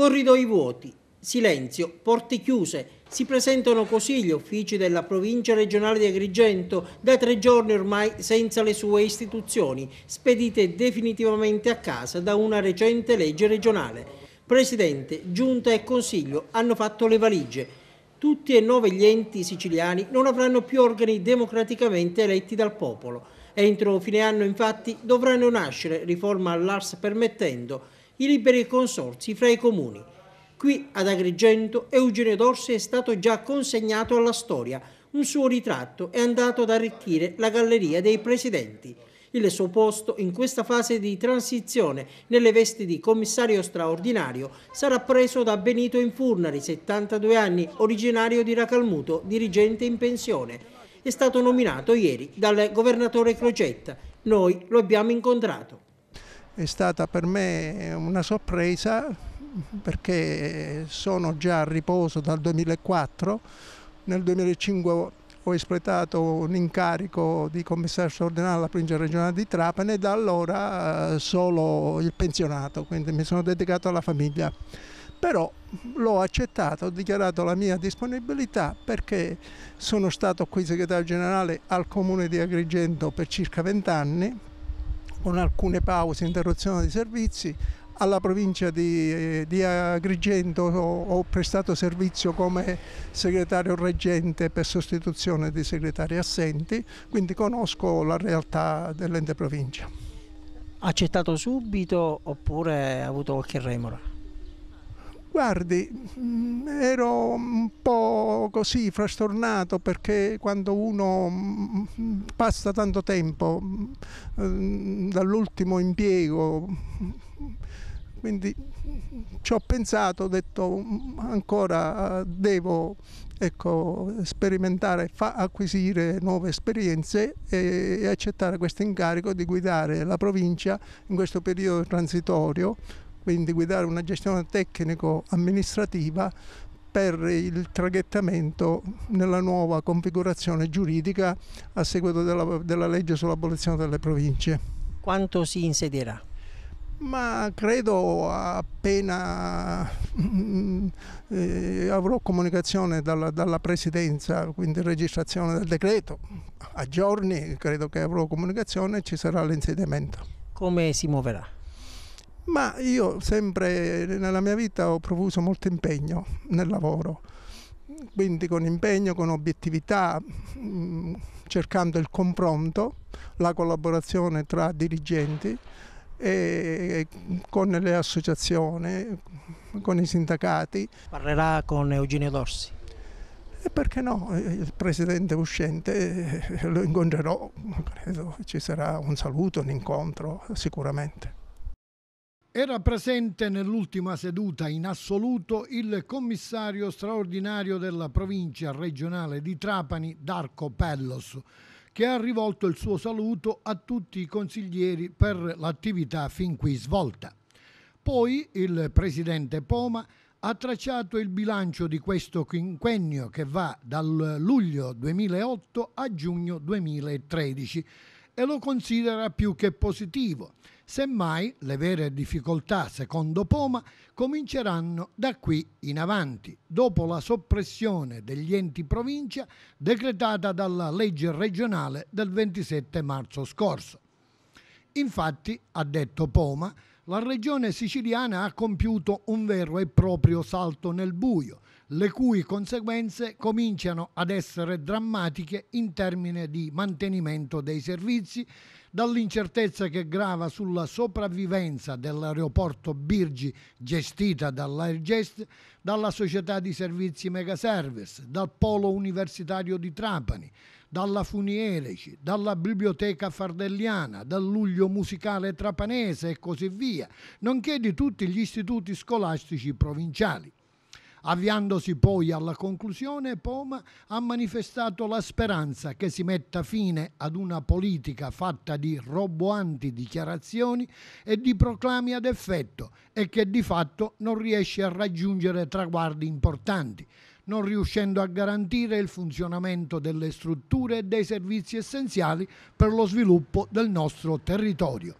Corridoi vuoti, silenzio, porte chiuse. Si presentano così gli uffici della provincia regionale di Agrigento, da tre giorni ormai senza le sue istituzioni, spedite definitivamente a casa da una recente legge regionale. Presidente, Giunta e Consiglio hanno fatto le valigie. Tutti e nove gli enti siciliani non avranno più organi democraticamente eletti dal popolo. Entro fine anno infatti dovranno nascere, riforma all'ARS permettendo, i liberi consorsi fra i comuni. Qui ad Agrigento Eugenio Dorsi è stato già consegnato alla storia, un suo ritratto è andato ad arricchire la galleria dei presidenti. Il suo posto in questa fase di transizione nelle vesti di commissario straordinario sarà preso da Benito Infurnari, 72 anni, originario di Racalmuto, dirigente in pensione. È stato nominato ieri dal governatore Crocetta. Noi lo abbiamo incontrato è stata per me una sorpresa perché sono già a riposo dal 2004, nel 2005 ho espletato un incarico di commissario straordinario alla provincia regionale di Trapani e da allora eh, solo il pensionato, quindi mi sono dedicato alla famiglia. Però l'ho accettato, ho dichiarato la mia disponibilità perché sono stato qui segretario generale al comune di Agrigento per circa 20 anni, con alcune pause, interruzione di servizi. Alla provincia di, di Agrigento ho, ho prestato servizio come segretario reggente per sostituzione dei segretari assenti, quindi conosco la realtà dell'ente provincia. Accettato subito oppure ha avuto qualche remora? Guardi, mm, ero un po' così frastornato perché quando uno mm, passa tanto tempo mm, dall'ultimo impiego, quindi ci ho pensato, ho detto ancora devo ecco, sperimentare, acquisire nuove esperienze e accettare questo incarico di guidare la provincia in questo periodo transitorio quindi guidare una gestione tecnico-amministrativa per il traghettamento nella nuova configurazione giuridica a seguito della, della legge sull'abolizione delle province. Quanto si insedierà? ma credo appena mm, eh, avrò comunicazione dalla, dalla, presidenza, quindi registrazione del decreto, a giorni credo che avrò comunicazione e ci sarà l'insediamento. Come si muoverà? ma io sempre nella mia vita ho profuso molto impegno nel lavoro, quindi con impegno, con obiettività, mm, cercando il confronto, la collaborazione tra dirigenti e con le associazioni, con i sindacati. Parlerà con Eugenio Dorsi? E perché no? Eh, il presidente uscente eh, lo incontrerò, credo ci sarà un saluto, un incontro sicuramente. Era presente nell'ultima seduta in assoluto il commissario straordinario della provincia regionale di Trapani, Darco Pellos, che ha rivolto il suo saluto a tutti i consiglieri per l'attività fin qui svolta. Poi il presidente Poma ha tracciato il bilancio di questo quinquennio che va dal luglio 2008 a giugno 2013 e lo considera più che positivo. Semmai le vere difficoltà, secondo Poma, cominceranno da qui in avanti, dopo la soppressione degli enti provincia decretata dalla legge regionale del 27 marzo scorso. Infatti, ha detto Poma, la regione siciliana ha compiuto un vero e proprio salto nel buio, le cui conseguenze cominciano ad essere drammatiche in termini di mantenimento dei servizi, dall'incertezza che grava sulla sopravvivenza dell'aeroporto Birgi gestita dall'Airgest, dalla società di servizi Megaservice, dal polo universitario di Trapani, dalla Funiereci, dalla Biblioteca Fardelliana, dal Luglio Musicale Trapanese e così via, nonché di tutti gli istituti scolastici provinciali. Avviandosi poi alla conclusione, Poma ha manifestato la speranza che si metta fine ad una politica fatta di roboanti dichiarazioni e di proclami ad effetto e che di fatto non riesce a raggiungere traguardi importanti non riuscendo a garantire il funzionamento delle strutture e dei servizi essenziali per lo sviluppo del nostro territorio.